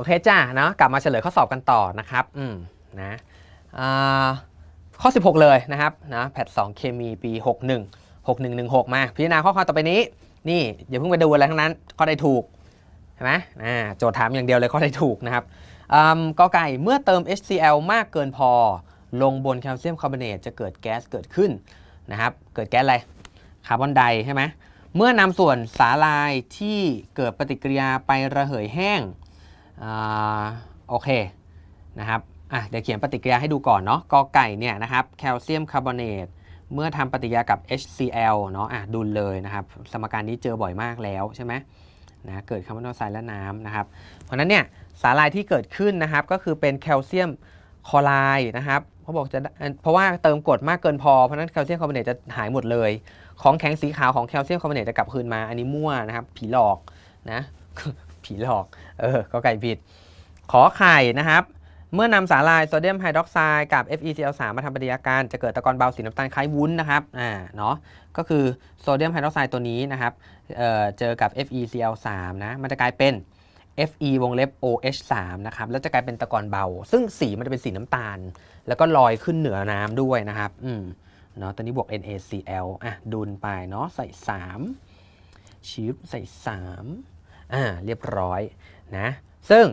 โอเค จ้าเนาะกลับมาเฉลยข้อสอบกันต่อนะครับอืมนะข้อ 16 เลยนะครับนะแพทงเคมีปี 61 6116 มาพิจารณาข้อความต่อไปนี้นี่อย่าเพิ่งไปดูอะไรทั้งนั้น ข้อใดถูกใช่ไหมอ่าโจทย์ถามอย่างเดียวเลยข้อใดถูกนะครับก็ไก่เมื่อเติม HCl มากเกินพอลงบนแคลเซียมคาร์บอเนตจะเกิดแก๊สเกิดขึ้นนะครับเกิดแก๊สอะไร คาร์บอนไดใช่ไหมเมื่อนำส่วนสาลายที่เกิดปฏิกิริยาไประเหยแห้งโอเคนะครับอ่ะเดี๋ยวเขียนปฏิกิริยาให้ดูก่อนเนาะ กอไก่เนี่ยนะครับแคลเซียมคาร์บอเนตเมื่อทำปฏิกิริยากับ HCl เนาะอ่ะดุลเลยนะครับ สมการนี้เจอบ่อยมากแล้วใช่ไหมนะเกิดคาร์บอนไดออกไซด์และน้ำนะครับ เพราะนั้นเนี่ยสารลายที่เกิดขึ้นนะครับก็คือเป็นแคลเซียมคลอไรด์นะครับเขาบอกจะเพราะว่าเติมกรดมากเกินพอเพราะนั้นแคลเซียมคาร์บอเนตจะหายหมดเลย ของแข็งสีขาวของแคลเซียมคาร์บอเนตจะกลับคืนมา อันนี้มั่วนะครับผีหลอกนะผีหลอกเออก็ไก่ผิด ขอไข่นะครับเมื่อนำสาลายโซเดียมไฮดรอกไซด์กับ FeCl3 มาทำปฏิกิริยาการจะเกิดตะกอนเบาสีน้ำตาลคล้ายวุ้นนะครับอ่าเนาะก็คือโซเดียมไฮดรอกไซด์ตัวนี้นะครับเอ่อเจอกับ FeCl3 นะมันจะกลายเป็น Fe วงเล็บ OH3 นะครับแล้วจะกลายเป็นตะกอนเบา ซึ่งสีมันจะเป็นสีน้ำตาล แล้วก็ลอยขึ้นเหนือน้ำด้วยนะครับอืมเนาะตอนนี้บวก NaCl อ่ะดูนไปเนาะใส่ 3 ชิปใส่ 3อ่าเรียบร้อยนะซึ่ง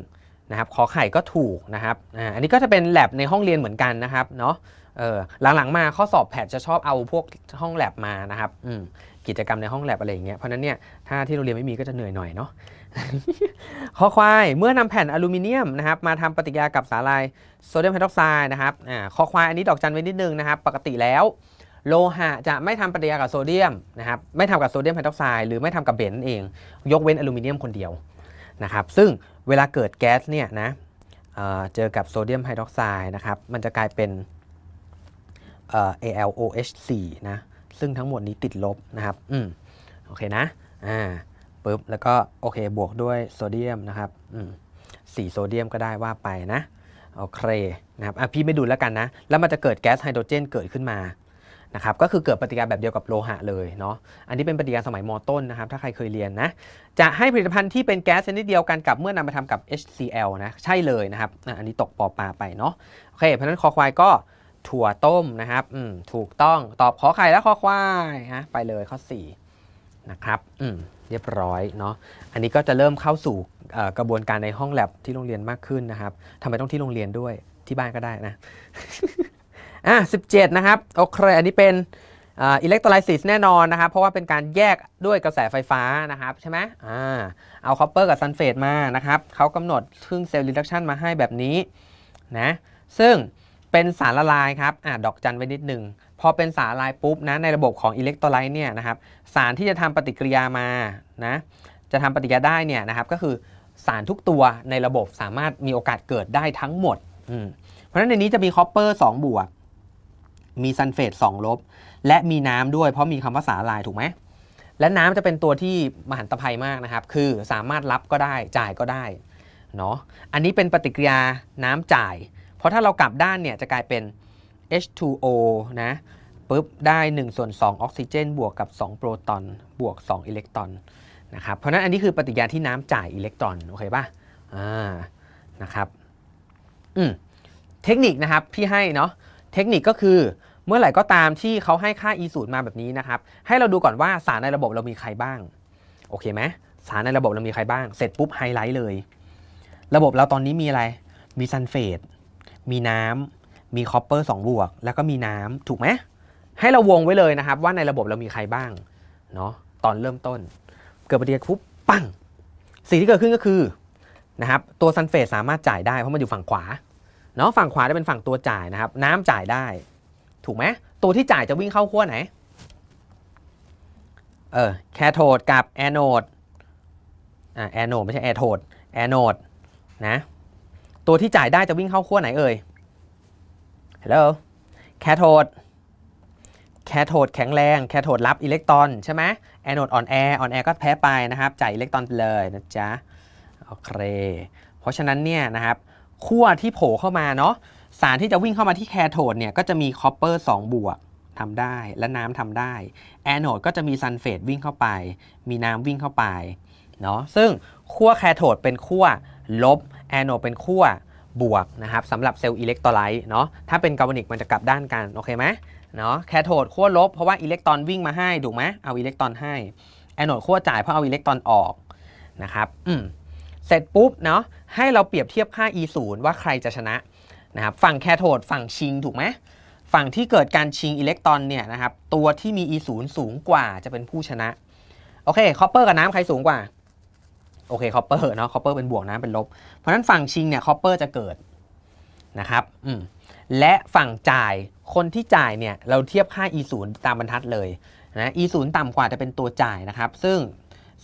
นะครับขอไข่ก็ถูกนะครับอ่าอันนี้ก็จะเป็นแ l บในห้องเรียนเหมือนกันนะครับเนาะเออหลังๆมาข้อสอบแพทจะชอบเอาพวกห้องแ l บมานะครับอืมกิจกรรมในห้องแ l บอะไรอย่างเงี้ยเพราะนั้นเนี่ยถ้าที่โรงเรียนไม่มีก็จะเหนื่อยหน่อยเนาะข้อควาย เมื่อนำแผ่นอลูมิเนียมนะครับมาทำปฏิกิริยากับสารายโซเดียมไฮดรอกไซด์นะครับอ่าข้อควายอันนี้ดอกจันไว้นิดนึงนะครับปกติแล้วโลหะจะไม่ทำปฏิกิริยากับโซเดียมนะครับไม่ทำกับโซเดียมไฮดรอกไซด์หรือไม่ทำกับเบนซ์เอง ยกเว้นอลูมิเนียมคนเดียวนะครับซึ่งเวลาเกิดแก๊สเนี่ยนะเเจอกับโซเดียมไฮดรอกไซด์นะครับ มันจะกลายเป็น ALOH4 นะซึ่งทั้งหมดนี้ติดลบนะครับอืมโอเคนะอ่าปุ๊บ แล้วก็โอเค บวกด้วยโซเดียมนะครับอืมสีโซเดียมก็ได้ว่าไปนะโอเคนะครับอ่ะพี่ไม่ดูแล้วกันนะ แล้วมันจะเกิดแก๊สไฮโดรเจนเกิดขึ้นมานะครับก็คือเกิดปฏิกิริยาแบบเดียวกับโลหะเลยเนาะอันนี้เป็นปฏิกิริยาสมัยม ต้นนะครับ ถ้าใครเคยเรียนนะ จะให้ผลิตภัณฑ์ที่เป็นแก๊สชนิดเดียวกันกับเมื่อนำมาทำกับ HCl นะใช่เลยนะครับอันนี้ตกปอปลาไปเนาะโอเคเพราะนั้นคอควายก็ถั่วต้มนะครับอืมถูกต้องตอบขอไข่และคอควายฮะไปเลยข้อ4นะครับอืมเรียบร้อยเนาะอันนี้ก็จะเริ่มเข้าสู่กระบวนการในห้องแลบที่โรงเรียนมากขึ้นนะครับทำไมต้องที่โรงเรียนด้วยที่บ้านก็ได้นะอ่ะ17 นะครับโอเคอันนี้เป็นอิเล็กโทรไลซิสแน่นอนนะครับ เพราะว่าเป็นการแยกด้วยกระแสไฟฟ้านะครับ ใช่ไหมอ่าเอาคอปเปอร์กับซัลเฟตมานะครับเขากำหนดครึ่งเซลล์รีดักชันมาให้แบบนี้นะซึ่งเป็นสารละลายครับอ่าดอกจันไว้นิดหนึ่งพอเป็นสารละลายปุ๊บนะในระบบของอิเล็กโทรไลต์เนี่ยนะครับสารที่จะทำปฏิกิริยามานะจะทำปฏิกิริยาได้เนี่ยนะครับก็คือสารทุกตัวในระบบสามารถมีโอกาสเกิดได้ทั้งหมดเพราะฉะนั้นในนี้จะมีคอปเปอร์2บวกมีซัลเฟตงลบ และมีน้ำด้วยเพราะมีคำว่าสาลายถูกไหม และน้ำจะเป็นตัวที่มหันตภัยมากนะครับ คือสามารถรับก็ได้จ่ายก็ได้เนาะอันนี้เป็นปฏิกิริยาน้ำจ่าย เพราะถ้าเรากลับด้านเนี่ยจะกลายเป็น H2O นะปุ๊บ ได้ 1 ส่วน 2 ออกซิเจนบวกกับ 2 โปรตอน บวก 2 อิเล็กตรอนนะครับ เพราะนั้นอันนี้คือปฏิกิริยาที่น้ำจ่ายอิเล็กตรอนโอเคป่ะอ่านะครับอืมเทคนิคนะครับพี่ให้เนาะเทคนิคก็คือเมื่อไหร่ก็ตามที่เขาให้ค่า e สูตรมาแบบนี้นะครับ ให้เราดูก่อนว่าสารในระบบเรามีใครบ้าง โอเคไหมสารในระบบเรามีใครบ้าง เสร็จปุ๊บไฮไลท์เลย ระบบเราตอนนี้มีอะไร มีซัลเฟต มีน้ำมีคอปเปอร์สบวก แล้วก็มีน้ำถูกไหมให้เราวงไว้เลยนะครับ ว่าในระบบเรามีใครบ้าง เนาะตอนเริ่มต้น เกิดปฏิกิริยาปุ๊บ ปัง สิ่งที่เกิดขึ้นก็คือนะครับ ตัวซัลเฟตสามารถจ่ายได้เพราะมันอยู่ฝั่งขวา เนาะฝั่งขวาจะเป็นฝั่งตัวจ่ายนะครับ น้ำจ่ายได้ถูกไหมตัวที่จ่ายจะวิ่งเข้าขั้วไหนเออแคโทดกับแอนโอดอ่าแอนโอดไม่ใช่แอโทดแอนโอดนะตัวที่จ่ายได้จะวิ่งเข้าขั้วไหนเอ่ยฮัลโหลแคโทดแคโทดแข็งแรงแคโทดรับอิเล็กตรอนใช่ไหมแอนโอดอ่อนแออ่อนแอก็แพ้ไปนะครับจ่ายอิเล็กตรอนไปเลยนะจ๊ะโอเคเพราะฉะนั้นเนี่ยนะครับ ขั้วที่โผล่เข้ามาเนาะสารที่จะวิ่งเข้ามาที่แคโทดเนี่ยก็จะมีคอปเปอร์2บวกทำได้และน้ำทำได้แอนโอดก็จะมีซัลเฟตวิ่งเข้าไป มีน้ำวิ่งเข้าไปเนาะซึ่งขั้วแคโทดเป็นขั้วลบแอนโอดเป็นขั้วบวกนะครับสำหรับเซลล์อิเล็กโทรไลต์เนาะถ้าเป็นกาวนิกมันจะกลับด้านกันโอเคไหมเนาะแคโทดขั้วลบ เพราะว่าอิเล็กตรอนวิ่งมาให้ถูกไหมเอาอิเล็กตรอนให้แอนโอดขั้วจ่ายเพราะเอาอิเล็กตรอนออกนะครับอืมเสร็จปุ๊บเนาะให้เราเปรียบเทียบค่า e 0ว่าใครจะชนะนะครับฝั่งแคโทดฝั่งชิง ถูกไหมฝั่งที่เกิดการชิงอิเล็กตรอนเนี่ยนะครับ ตัวที่มี e ศูนย์สูงกว่าจะเป็นผู้ชนะ โอเคคอปเปอร์กับน้ำใครสูงกว่าโอเคคอปเปอร์เนาะคอปเปอร์เป็นบวกน้ำเป็นลบเพราะนั้นฝั่งชิงเนี่ยคอปเปอร์จะเกิดนะครับอืมและฝั่งจ่ายคนที่จ่ายเนี่ย เราเทียบค่า e ศูนย์ตามบรรทัดเลยนะ e ศูนย์ต่ำกว่าจะเป็นตัวจ่ายนะครับ ซึ่ง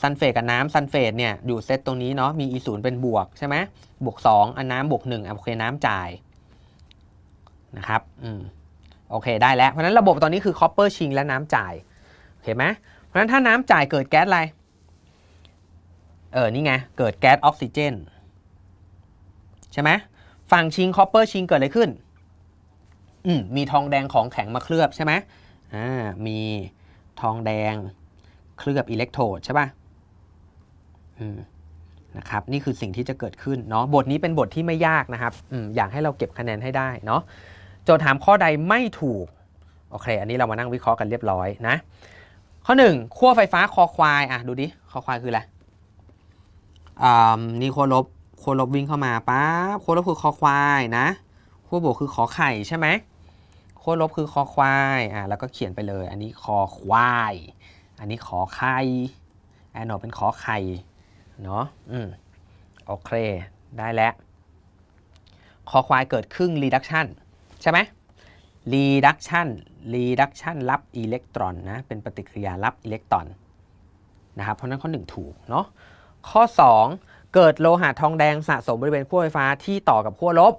ซันเฟตกับน้ำซันเฟตเนี่ยอยู่เซตตรงนี้เนาะมี e ศูนย์เป็นบวกใช่ไหมบวก2อันน้ำบวก1โอเคน้ำจ่ายนะครับ อืม โอเค ได้แล้ว เพราะนั้นระบบตอนนี้คือคอปเปอร์ชิงและน้ำจ่ายโอเคไหมเพราะนั้นถ้าน้ำจ่ายเกิดแก๊สอะไร เออ นี่ไง เกิดแก๊สออกซิเจน ใช่ไหม ฝั่งชิงคอปเปอร์ชิงเกิดอะไรขึ้น อืม มีทองแดงของแข็งมาเคลือบใช่ไหมอ่า มีทองแดงเคลือบอิเล็กโทรดใช่ป่ะ อืม นะครับ นี่คือสิ่งที่จะเกิดขึ้นเนาะ บทนี้เป็นบทที่ไม่ยากนะครับ อืม อยากให้เราเก็บคะแนนให้ได้เนาะโจทย์ถามข้อใดไม่ถูกโอเคอันนี้เรามานั่งวิเคราะห์กันเรียบร้อยนะข้อ1ขั้วไฟฟ้าคอควายอ่ะดูดิคอควายคืออะไรอ่านี่ขั้วลบขั้วลบวิ่งเข้ามาปั๊บขั้วลบคือคอควายนะขั้วบวกคือขอไข่ใช่ไหมขั้วลบคือคอควายอ่ะแล้วก็เขียนไปเลย อันนี้คอควาย อันนี้ขอไข่แอนโนเป็นขอไข่เนาะอืมโอเคได้แล้วคอควายเกิดครึ่งรีดักชันใช่ไหม reduction reduction รับอิเล็กตรอนนะ เป็นปฏิกิริยารับอิเล็กตรอนนะครับ เพราะนั้นข้อ 1 ถูกเนาะ ข้อ 2 เกิดโลหะทองแดงสะสมบริเวณขั้วไฟฟ้าที่ต่อกับขั้วลบ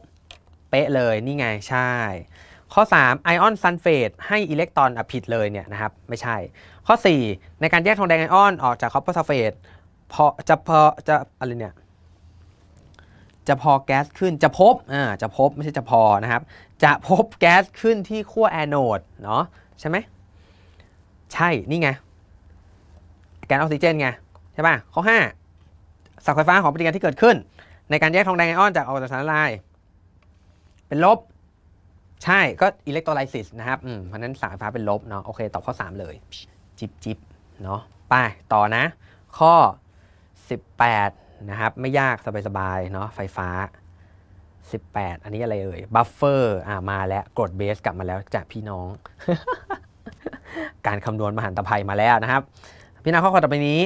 เป๊ะเลย นี่ไง ใช่ ข้อ 3 ไอออนซัลเฟตให้อิเล็กตรอนอผิดเลยเนี่ยนะครับ ไม่ใช่ ข้อ 4 ในการแยกทองแดงไอออนออกจากคอปเปอร์ซัลเฟตพอจะพอจะอะไรเนี่ยจะพอแก๊สขึ้นจะพบอ่าจะพบ ไม่ใช่จะพอนะครับ จะพบแก๊สขึ้นที่ขั้วแอนโอดเนาะใช่ไหมใช่ นี่ไงแก๊สออกซิเจนไง ใช่ป่ะ ข้อ 5สักไฟฟ้าของปฏิกิริยาที่เกิดขึ้น ในการแยกทองแดงไอออนจากออกจากสารละลาย เป็นลบใช่ก็อิเล็กโทรไลซิสนะครับอืมเพราะนั้นสารไฟฟ้าเป็นลบเนาะโอเค ตอบข้อ3เลย จิบจิบเนาะไปต่อนะข้อ 18นะครับไม่ยาก สบายๆเนาะไฟฟ้า 18 อันนี้อะไรเอ่ยบัฟเฟอร์อ่ามาแล้วกดเบสกลับมาแล้วจากพี่น้อง การคำนวณมหันตภัยมาแล้วนะครับ พี่น้องข้อความต่อไปนี้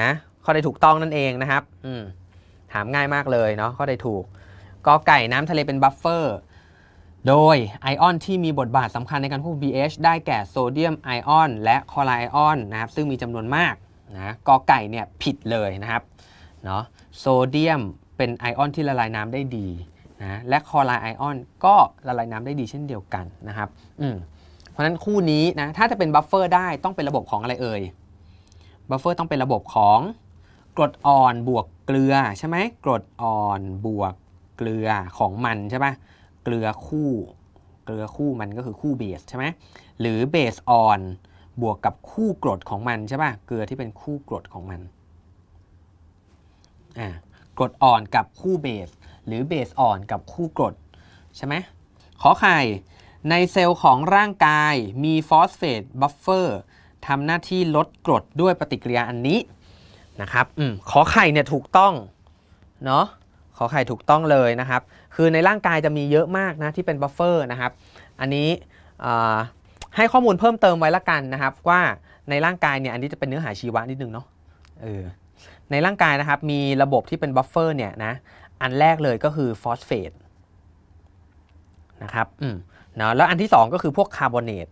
นะ ข้อได้ถูกต้องนั่นเองนะครับ อืมถามง่ายมากเลยเนาะข้อได้ถูกกอไก่น้ำทะเลเป็นบัฟเฟอร์โดยไอออนที่มีบทบาทสำคัญในการควบคุม pH ได้แก่โซเดียมไอออนและคลอไรออนนะครับ ซึ่งมีจำนวนมากนะกอไก่เนี่ยผิดเลยนะครับเนาะโซเดียมเป็นไอออนที่ละลายน้ำได้ดีนะและคลอไ์ไอออนก็ละลายน้ำได้ดีเช่นเดียวกันนะครับอืมเพราะฉะนั้นคู่นี้นะถ้าจะเป็นบัฟเฟอร์ได้ต้องเป็นระบบของอะไรเอ่ยบัฟเฟอร์ต้องเป็นระบบของกรดอ่อนบวกเกลือใช่ไหมกรดอ่อนบวกเกลือของมันใช่ปะเกลือคู่เกลือคู่มันก็คือคู่เบสใช่ไหมหรือเบสอ่อนบวกกับคู่กรดของมันใช่ปะเกลือที่เป็นคู่กรดของมันกรดอ่อนกับคู่เบส หรือเบสอ่อนกับคู่กรดใช่ไหมขอไข่ในเซลล์ของร่างกายมีฟอสเฟตบัฟเฟอร์ทำหน้าที่ลดกรดด้วยปฏิกิริยาอันนี้นะครับอขอไข่เนี่ยถูกต้องเนาะขอไข่ถูกต้องเลยนะครับ คือในร่างกายจะมีเยอะมากนะที่เป็นบัฟเฟอร์นะครับอันนี้ให้ข้อมูลเพิ่มเติมไว้ละกันนะครับ ว่าในร่างกายเนี่ยอันนี้จะเป็นเนื้อหาชีวะนิดนึงเนาะในร่างกายนะครับมีระบบที่เป็นบัฟเฟอร์เนี่ยนะอันแรกเลยก็คือฟอสเฟตนะครับอืมเนาะแล้วอันที่ 2 ก็คือพวกคาร์บอเนต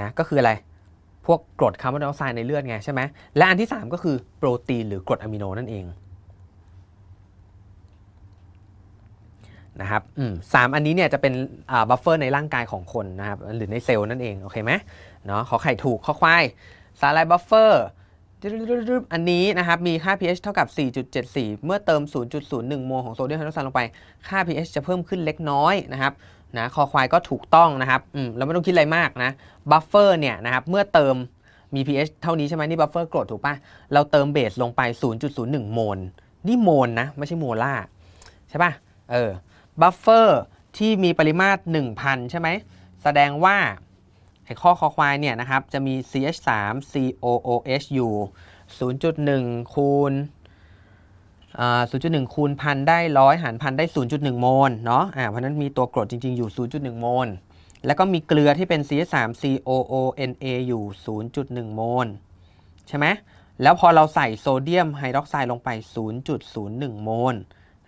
นะก็คืออะไร พวกกรดคาร์บอนไดออกไซด์ในเลือดไงใช่ไหมและอันที่ 3 ก็คือโปรตีนหรือกรดอะมิโนนั่นเองนะครับอืมสามอันนี้เนี่ยจะเป็นอ่าบัฟเฟอร์ในร่างกายของคนนะครับหรือในเซลล์นั่นเองโอเคไหมเนาะขอไข่ถูกข้อควายสาลายบัฟเฟอร์อันนี้นะครับมีค่า pH เท่ากับ 4.74 เมื่อเติม 0.01 โมลของโซเดียมไฮดรอกไซด์ลงไปค่า pH จะเพิ่มขึ้นเล็กน้อยนะครับนะคอควายก็ถูกต้องนะครับอืมเราไม่ต้องคิดอะไรมากนะบัฟเฟอร์เนี่ยนะครับเมื่อเติมมี pH เท่านี้ใช่ไหมนี่บัฟเฟอร์กรดถูกปะเราเติมเบสลงไป 0.01 โมล นี่โมลนะไม่ใช่โมล่าใช่ปะเออบัฟเฟอร์ ที่มีปริมาตร 1,000 ใช่ไหมแสดงว่าไอ้ข้อคอควายเนี่ยนะครับจะมี ch 3 cooh อยู่0.1คูณ0.1คูณพันได้ร้อยหารพันได้ 0.1 โมลเนาะอ่าเพราะนั้นมีตัวกรดจริงๆอยู่ 0.1 โมลแล้วก็มีเกลือที่เป็น ch 3 coona อยู่ 0.1 โมลใช่ไหมแล้วพอเราใส่โซเดียมไฮดรอกไซด์ลงไป 0.01 โมล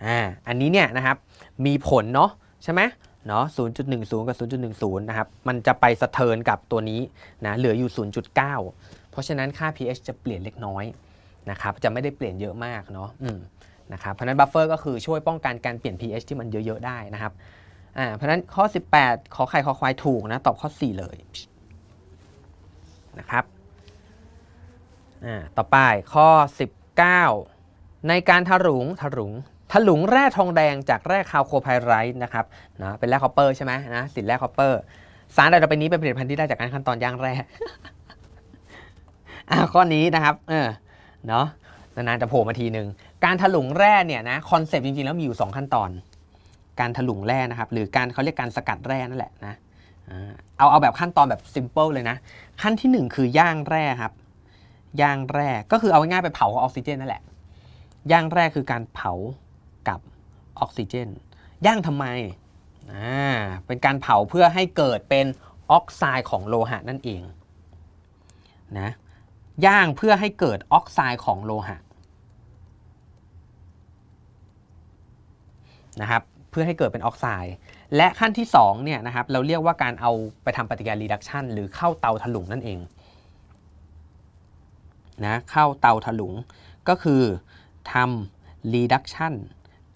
อ่าอันนี้เนี่ยนะครับมีผลเนาะใช่ไหมเนาะ 0.10 กับ 0.10 นะครับ มันจะไปสะเทินกับตัวนี้นะ เหลืออยู่ 0.9 เพราะฉะนั้นค่า pH จะเปลี่ยนเล็กน้อยนะครับ จะไม่ได้เปลี่ยนเยอะมากเนาะนะครับ เพราะนั้นบัฟเฟอร์ก็คือช่วยป้องกันการเปลี่ยน pH ที่มันเยอะ ๆ ได้นะครับ อ่า เพราะนั้นข้อ 18 ขอไข่ขอควายถูกนะ ตอบข้อ 4 เลยนะครับ อ่า ต่อไปข้อ 19 ในการทารุงทารุงถลุงแร่ทองแดงจากแร่คาวโคไพไรต์นะครับนะเป็นแร่คอปเปอร์ใช่ไหมนะสินแร่คอปเปอร์สารใดต่อไปนี้เป็นผลิตภัณฑ์ที่ได้จากการขั้นตอนย่างแร่อ่าข้อนี้นะครับ เออ เนาะ นานๆจะโผล่มาทีหนึ่งการถลุงแร่เนี่ยนะคอนเซปต์จริงๆแล้วมีอยู่ 2 ขั้นตอน การถลุงแร่นะครับ หรือการเขาเรียกการสกัดแร่นั่นแหละนะเอาเอาแบบขั้นตอนแบบซิมเปิลเลยนะขั้นที่1คือย่างแร่ครับย่างแร่ก็คือเอาง่ายๆไปเผาออกซิเจนนั่นแหละย่างแร่คือการเผากับออกซิเจนย่างทำไมอ่าเป็นการเผาเพื่อให้เกิดเป็นออกไซด์ของโลหะนั่นเองนะย่างเพื่อให้เกิดออกไซด์ของโลหะนะครับเพื่อให้เกิดเป็นออกไซด์และขั้นที่2เนี่ยนะครับเราเรียกว่าการเอาไปทำปฏิกิริยารีดักชันหรือเข้าเตาถลุงนั่นเองนะเข้าเตาถลุงก็คือทำรีดักชัน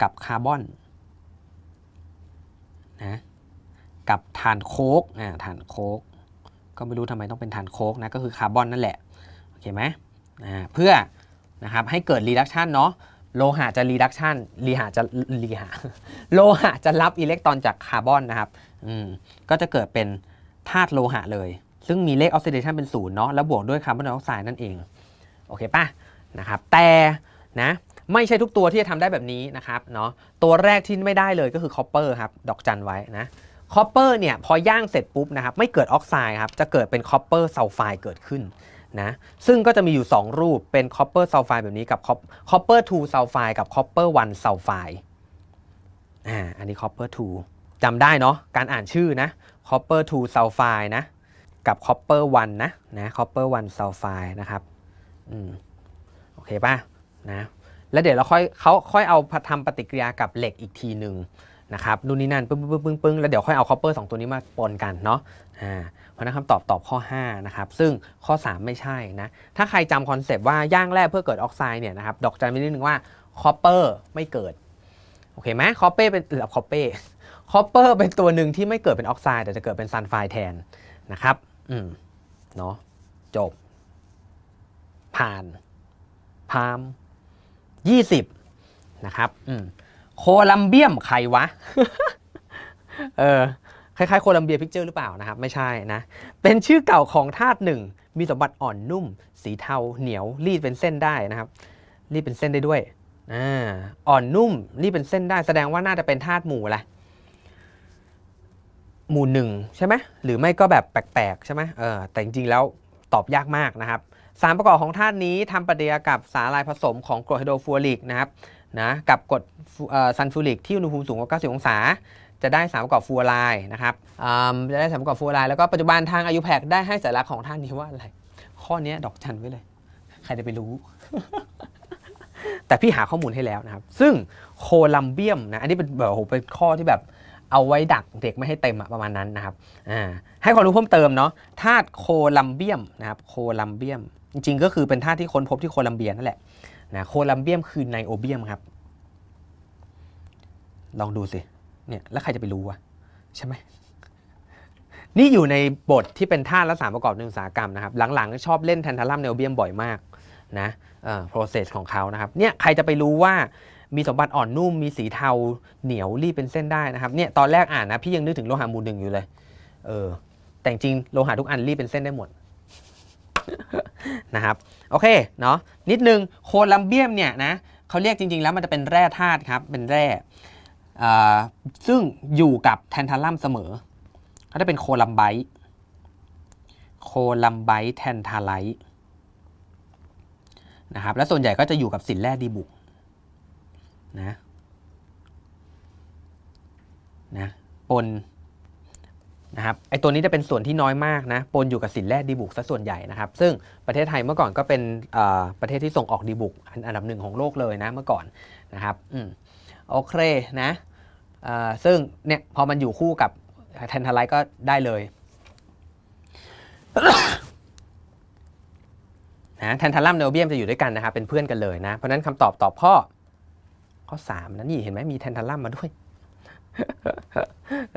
กับคาร์บอนนะกับถ่านโคกอ่าถ่านโคกก็ไม่รู้ทำไมต้องเป็นถ่านโคกนะก็คือคาร์บอนนั่นแหละโอเคไหมอ่าเพื่อนะครับให้เกิดรีดักชันเนาะโลหะจะรีดักชันรีหะจะรีหะโลหะจะรับอิเล็กตรอนจากคาร์บอนนะครับอืมก็จะเกิดเป็นธาตุโลหะเลย ซึ่งมีเลขออกซิเดชันเป็นศูนย์เนาะแล้วบวกด้วยคาร์บอนไดออกไซด์นั่นเองโอเคป่ะนะครับ แต่นะไม่ใช่ทุกตัวที่จะทำได้แบบนี้นะครับเนาะตัวแรกที่ไม่ได้เลยก็คือคอปเปอร์ครับดอกจันไว้นะคอปเปอร์เนี่ย พอย่างเสร็จปุ๊บนะครับ ไม่เกิดออกไซด์ครับจะเกิดเป็นคอปเปอร์ซัลไฟด์เกิดขึ้นนะ ซึ่งก็จะมีอยู่ 2 รูปเป็นคอปเปอร์ซัลไฟด์แบบนี้กับคอปเปอร์ทูซัลไฟด์กับคอปเปอร์วันซัลไฟด์อ่าอันนี้คอปเปอร์ทูจำได้เนาะการอ่านชื่อนะคอปเปอร์ทูซัลไฟด์นะ กับคอปเปอร์วันนะนะคอปเปอร์วันซัลไฟด์นะครับอืมโอเคป่ะนะแล้วเดี๋ยวเราค่อยเขาค่อยเอาทำปฏิกิริยากับเหล็กอีกทีหนึ่งนะครับ นู่นนี่นั่นปึ้งปึ้งปึ้งปึ้งแล้วเดี๋ยวค่อยเอาคอปเปอร์สองตัวนี้มาปนกันเนาะ อ่าเพราะนั้นคำตอบตอบข้อ5นะครับซึ่งข้อ 3 ไม่ใช่นะ ถ้าใครจำคอนเซปต์ว่าย่างแร่เพื่อเกิดออกไซด์เนี่ยนะครับ ดอกจันไว้นิดนึงว่าคอปเปอร์ไม่เกิด โอเคไหมคอปเปอร์เป็นหรือคอปเปอร์คอปเปอร์เป็นตัวหนึ่งที่ไม่เกิดเป็นออกไซด์แต่จะเกิดเป็นซันไฟแทนนะครับอืมเนาะจบ ผ่านพามยี่สิบนะครับโคลัมเบียมใครวะ เออคล้ายๆโคลัมเบียพิกเจอร์หรือเปล่านะครับไม่ใช่นะ เป็นชื่อเก่าของธาตุหนึ่งมีสมบัติอ่อนนุ่ม สีเทาเหนียวรีดเป็นเส้นได้นะครับรีดเป็นเส้นได้ด้วยอ่อนนุ่มรีดเป็นเส้นได้แสดงว่าน่าจะเป็นธาตุหมู่แหละหมู่หนึ่งใช่ไหมหรือไม่ก็แบบแปลกๆ ใช่ไหมเออแต่จริงๆแล้วตอบยากมากนะครับสารประกอบของธาตุนี้ทำปฏิกิริยากับสารลายผสมของกรดไฮโดรฟูริกนะครับนะกับกรดซันฟูริกที่อุณหภูมิสูงกว่า90องศา จะได้สารประกอบฟูรายนะครับจะได้สารประกอบฟูรายแล้วก็ปัจจุบันทางอายุแพกได้ให้สาระของธาตุนี้ว่าอะไร ข้อนี้ดอกจันไว้เลย ใครจะไปรู้ แต่พี่หาข้อมูลให้แล้วนะครับ ซึ่งโคลัมเบียมนะอันนี้เป็นแบบโหเป็นข้อที่แบบเอาไว้ดักเด็กไม่ให้เต็มประมาณนั้นนะครับให้ความรู้เพิ่มเติมเนาะธาตุโคลัมเบียมนะครับโคลัมเบียมจริงๆก็คือเป็นธาตุที่ค้นพบที่โคลัมเบียนั่นแหละนะโคลัมเบียมคือไนโอเบียมครับ ลองดูสิ เนี่ยแล้วใครจะไปรู้วะใช่ไหม นี่อยู่ในบทที่เป็นธาตุและสารประกอบในอุตสาหกรรมนะครับ หลังๆชอบเล่นแทนทาลัมไนโอเบียมบ่อยมากนะเอ่อ process ของเขานะครับ เนี่ยใครจะไปรู้ว่ามีสมบัติอ่อนนุ่ม มีสีเทาเหนียวรีบเป็นเส้นได้นะครับ เนี่ยตอนแรกอ่านนะพี่ยังนึกถึงโลหะมูลหนึ่งอยู่เลย เออแต่จริงโลหะทุกอันรีบเป็นเส้นได้หมดนะครับโอเคเนาะนิดนึงโคลัมเบียมเนี่ยนะเขาเรียกจริง ๆแล้วมันจะเป็นแร่ธาตุครับเป็นแร่ซึ่งอยู่กับแทนทัลลัมเสมอเขาจะเป็นโคลัมไบต์โคลัมไบต์แทนทาไลต์นะครับและส่วนใหญ่ก็จะอยู่กับสินแร่ดีบุกนะนะปนนะครับไอตัวนี้จะเป็นส่วนที่น้อยมากนะ ปนอยู่กับสินแร่ดีบุกซะส่วนใหญ่นะครับ ซึ่งประเทศไทยเมื่อก่อนก็เป็นประเทศที่ส่งออกดีบุกอันดับหนึ่งของโลกเลยนะ เมื่อก่อนนะครับอโอเคนะซึ่งเนี่ยพอมันอยู่คู่กับแทนทไลท์ก็ได้เลย นะแทนทัลลัมเนโอเบียมจะอยู่ด้วยกันนะครับเป็นเพื่อนกันเลยนะ เพราะนั้นคำตอบตอบ ข้อข้อ3นะนี่เห็นไหมมีแทนทัลลัมมาด้วย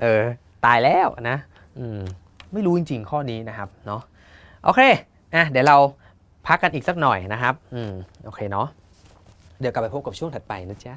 เออตายแล้วนะ อืม ไม่รู้จริงๆ ข้อนี้นะครับ เนาะโอเคอ่ะเดี๋ยวเราพักกันอีกสักหน่อยนะครับ อืม โอเค เนาะเดี๋ยวกลับไปพบกับช่วงถัดไปนะจ๊ะ